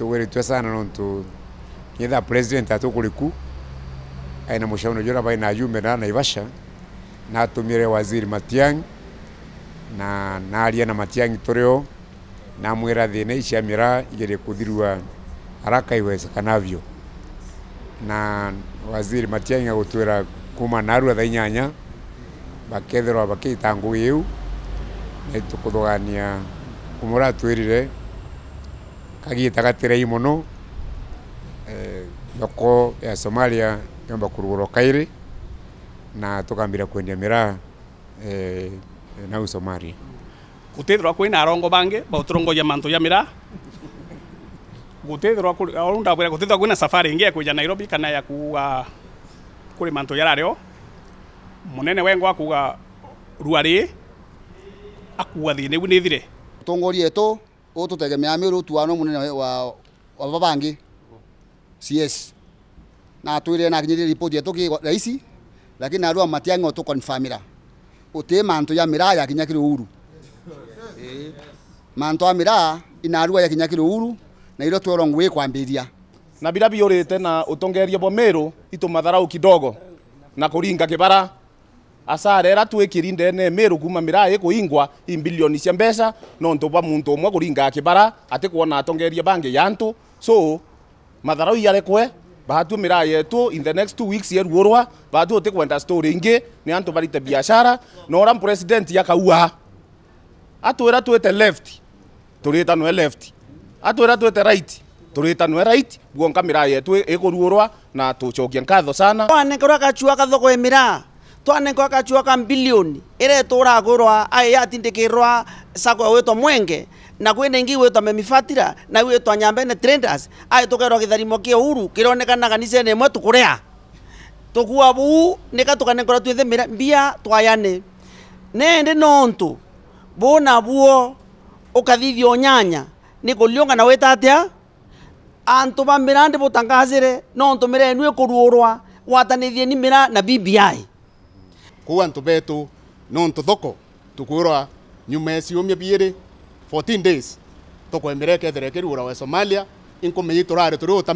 tuweretwe sana nontu nyetha president atukuliku aina mushauri jora baina ayume na naivasha natumire waziri Matiang'i na naria na Matiang'i turio namwira thina icia mira igere kuthirua haraka iwezekanavyo na waziri Matiang agutwira kuma narua thaa inyanya bakethirwa bakiita ngui iu na kumuratwirire kagiyita gatirayi muno eh, yoko ya somalia yomba kurugura kairi na tukambira kwendia miraa eh, nau somalia gutithirwa kwina arongo bangi bauturongoia mantu ya miraha kwa ndabwira gutithirwa na safari ingia ya nairobi kana ya kuga kuri mantu yarario munene wengo akuga ruari akuwa thina iu nithire utongoria ututegemeamä rå tuano må nene wa baba bangä cs na atwä rä re nakinyä rä ripoti etå kä raici lakini narua matiangä otå konfamä uti mantu ya miraa yakinya kilo uru yes. mantu a miraa inarua yakinya kilo uru na ilo tworo ngwi kwambiria na bila biurite na utongeria bo meru itu matharau kidogo na kuringa kibara asara ira twikirinde ne meru kuma mirai kuingwa i bilioni cia mbeca no ntu ba muntu umwe kuringa kibara ati kuona atongeria bangi yantu so matharau yarekwe bahatu mirai yetu in the next two weeks yeruorwa bahatu uti kwenda story ingi ni antu barite biashara no ora president yakaua atwira twite left turita nwe left atwira twite right turitanwe right guo nkamira yetu ikuruurwa na tucokia nkatho sana wane kura gachua kathogo emira twane kwa kachua ka mbilioni ire tura gurwa ai atinde kirwa sako weto mwenge na kwene ngi wetwa memifatira na weto nyambe ne trenders ai tukerwa githarimo kia uru kironekanaga ni ne mwe tukurea tukua bu nika tukanekora twithe mira mbia twayane nende nontu bona buo ukathithio nyanya nikuliunga na weta atia antu ba mirande butangazire nontu mire nwe kururwa watanithie ni mira na BBI kuu antu betu nuntu thoko tukwirwa nyuma ciumia biiri 14 days tukwemira ikethira ikirura wa somalia inkumenyi turari turi uta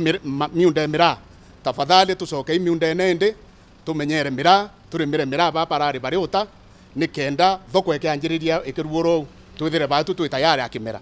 miunda mira tafadhali tucokei miunda enendi tumenyere mira turimire mira baparari bari uta ni thoko ikianjiriria ikiruurou twithire batu twi tayari akimera